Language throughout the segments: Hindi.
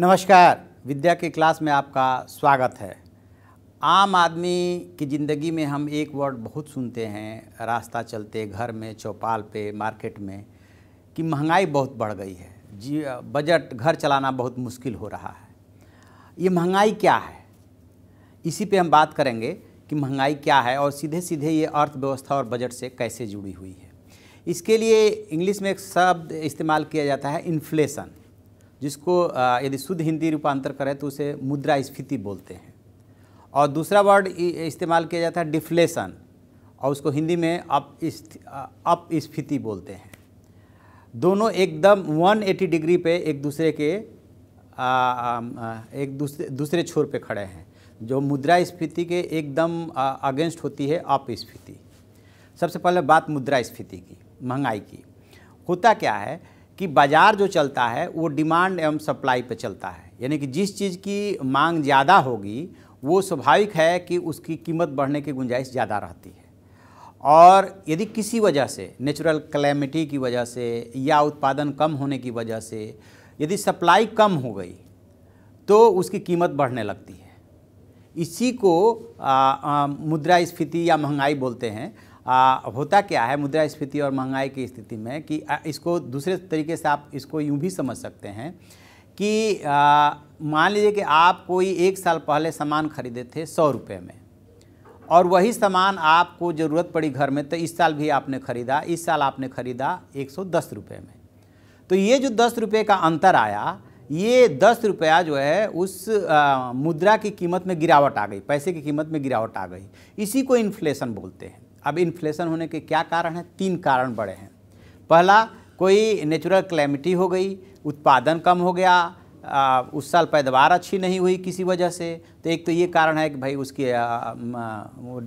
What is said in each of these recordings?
नमस्कार विद्या के क्लास में आपका स्वागत है आम आदमी की ज़िंदगी में हम एक वर्ड बहुत सुनते हैं रास्ता चलते घर में चौपाल पे मार्केट में कि महंगाई बहुत बढ़ गई है जी बजट घर चलाना बहुत मुश्किल हो रहा है ये महंगाई क्या है इसी पे हम बात करेंगे कि महंगाई क्या है और सीधे सीधे ये अर्थव्यवस्था और बजट से कैसे जुड़ी हुई है इसके लिए इंग्लिश में एक शब्द इस्तेमाल किया जाता है इन्फ्लेशन जिसको यदि शुद्ध हिंदी रूपांतर करें तो उसे मुद्रा स्फीति बोलते हैं और दूसरा वर्ड इस्तेमाल किया जाता है डिफ्लेशन और उसको हिंदी में अप अप स्फीति बोलते हैं दोनों एकदम 180 डिग्री पे एक दूसरे के आ, आ, एक दूसरे दूसरे छोर पे खड़े हैं जो मुद्रा स्फीति के एकदम अगेंस्ट होती है अप स्फीति सबसे पहले बात मुद्रा स्फीति की महंगाई की होता क्या है कि बाज़ार जो चलता है वो डिमांड एवं सप्लाई पे चलता है यानी कि जिस चीज़ की मांग ज़्यादा होगी वो स्वाभाविक है कि उसकी कीमत बढ़ने की गुंजाइश ज़्यादा रहती है और यदि किसी वजह से नेचुरल क्लेमिटी की वजह से या उत्पादन कम होने की वजह से यदि सप्लाई कम हो गई तो उसकी कीमत बढ़ने लगती है इसी को मुद्रा स्फीति या महंगाई बोलते हैं आ, होता क्या है मुद्रा स्फीति और महंगाई की स्थिति में कि इसको दूसरे तरीके से आप इसको यूँ भी समझ सकते हैं कि मान लीजिए कि आप कोई एक साल पहले सामान खरीदे थे सौ रुपये में और वही सामान आपको ज़रूरत पड़ी घर में तो इस साल भी आपने ख़रीदा इस साल आपने ख़रीदा एक सौ दस रुपये में तो ये जो दस रुपये का अंतर आया ये दस रुपया जो है उस आ, मुद्रा की कीमत में गिरावट आ गई पैसे की कीमत में गिरावट आ गई इसी को इन्फ्लेशन बोलते हैं अब इन्फ्लेशन होने के क्या कारण हैं तीन कारण बड़े हैं पहला कोई नेचुरल क्लैमिटी हो गई उत्पादन कम हो गया आ, उस साल पैदावार अच्छी नहीं हुई किसी वजह से तो एक तो ये कारण है कि भाई उसकी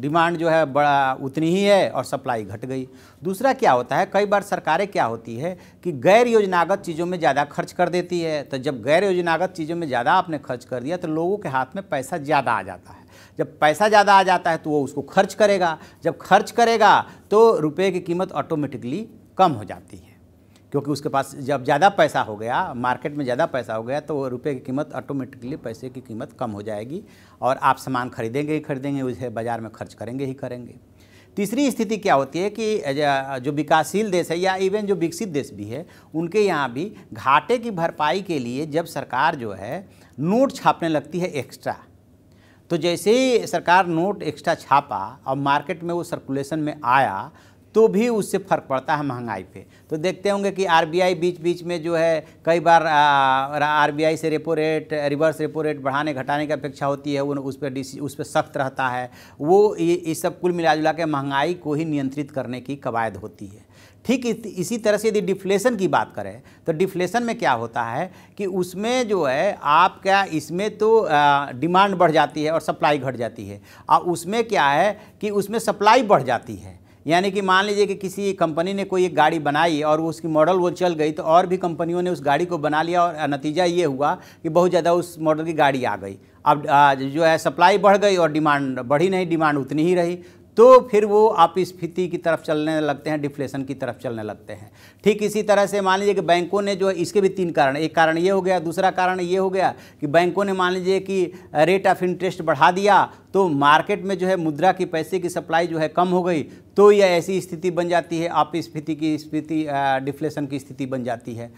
डिमांड जो है बड़ा उतनी ही है और सप्लाई घट गई दूसरा क्या होता है कई बार सरकारें क्या होती है कि गैर योजनागत चीज़ों में ज़्यादा खर्च कर देती है तो जब गैर योजनागत चीज़ों में ज़्यादा आपने खर्च कर दिया तो लोगों के हाथ में पैसा ज़्यादा आ जाता है जब पैसा ज़्यादा आ जाता है तो वो उसको खर्च करेगा जब खर्च करेगा तो रुपये की कीमत ऑटोमेटिकली कम हो जाती है क्योंकि उसके पास जब ज़्यादा पैसा हो गया मार्केट में ज़्यादा पैसा हो गया तो रुपये की कीमत ऑटोमेटिकली पैसे की कीमत कम हो जाएगी और आप सामान खरीदेंगे ही खरीदेंगे उसे बाज़ार में खर्च करेंगे ही करेंगे तीसरी स्थिति क्या होती है कि जो विकासशील देश है या इवन जो विकसित देश भी है उनके यहाँ भी घाटे की भरपाई के लिए जब सरकार जो है नोट छापने लगती है एक्स्ट्रा तो जैसे ही सरकार नोट एक्स्ट्रा छापा और मार्केट में वो सर्कुलेशन में आया तो भी उससे फ़र्क पड़ता है महंगाई पे तो देखते होंगे कि आरबीआई बीच बीच में जो है कई बार आरबीआई से repo rate reverse repo rate बढ़ाने घटाने की अपेक्षा होती है उस पर डिसी उस पर सख्त रहता है वो ये सब कुल मिला जुला के महंगाई को ही नियंत्रित करने की कवायद होती है ठीक इसी तरह से यदि डिफ्लेशन की बात करें तो डिफ्लेशन में क्या होता है कि उसमें जो है आपका इसमें तो डिमांड बढ़ जाती है और सप्लाई घट जाती है और उसमें क्या है कि उसमें सप्लाई बढ़ जाती है यानी कि मान लीजिए कि किसी कंपनी ने कोई एक गाड़ी बनाई और उसकी मॉडल वो चल गई तो और भी कंपनियों ने उस गाड़ी को बना लिया और नतीजा ये हुआ कि बहुत ज़्यादा उस मॉडल की गाड़ी आ गई अब जो है सप्लाई बढ़ गई और डिमांड बढ़ी नहीं डिमांड उतनी ही रही तो फिर वो आप स्फीति की तरफ चलने लगते हैं डिफ्लेशन की तरफ चलने लगते हैं ठीक इसी तरह से मान लीजिए कि बैंकों ने जो है इसके भी तीन कारण एक कारण ये हो गया दूसरा कारण ये हो गया कि बैंकों ने मान लीजिए कि रेट ऑफ इंटरेस्ट बढ़ा दिया तो मार्केट में जो है मुद्रा की पैसे की सप्लाई जो है कम हो गई तो यह ऐसी स्थिति बन जाती है आप स्फीति की स्थिति डिफ्लेशन की स्थिति बन जाती है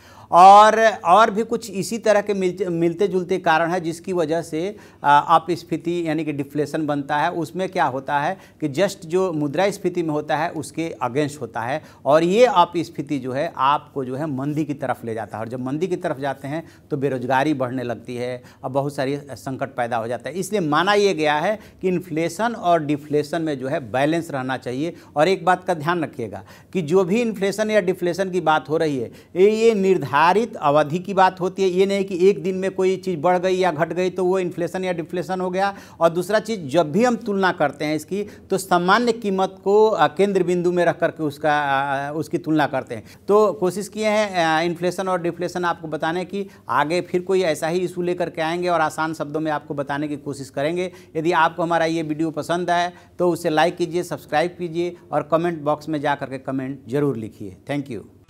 और और भी कुछ इसी तरह के मिल मिलते जुलते कारण है जिसकी वजह से आप स्फीति यानी कि डिफ्लेशन बनता है उसमें क्या होता है कि जस्ट जो मुद्रा स्फीति में होता है उसके अगेंस्ट होता है और ये आप स्फीति जो है आपको जो है मंदी की तरफ ले जाता है और जब मंदी की तरफ जाते हैं तो बेरोजगारी बढ़ने लगती है और बहुत सारी संकट पैदा हो जाता है इसलिए माना यह गया है कि इन्फ्लेशन और डिफ्लेशन में जो है बैलेंस रहना चाहिए और एक बात का ध्यान रखिएगा कि जो भी इन्फ्लेशन या डिफ्लेशन की बात हो रही है ये निर्धारित अवधि की बात होती है ये नहीं कि एक दिन में कोई चीज़ बढ़ गई या घट गई तो वो इन्फ्लेशन या डिफ्लेशन हो गया और दूसरा चीज़ जब भी हम तुलना करते हैं इसकी तो सामान्य कीमत को केंद्र बिंदु में रख करके उसका उसकी तुलना करते हैं तो कोशिश किए हैं इन्फ्लेशन और डिफ्लेशन आपको बताने की आगे फिर कोई ऐसा ही इशू लेकर के आएंगे और आसान शब्दों में आपको बताने की कोशिश करेंगे यदि आप आपको हमारा ये वीडियो पसंद आए तो उसे लाइक कीजिए सब्सक्राइब कीजिए और कमेंट बॉक्स में जा करके कमेंट जरूर लिखिए थैंक यू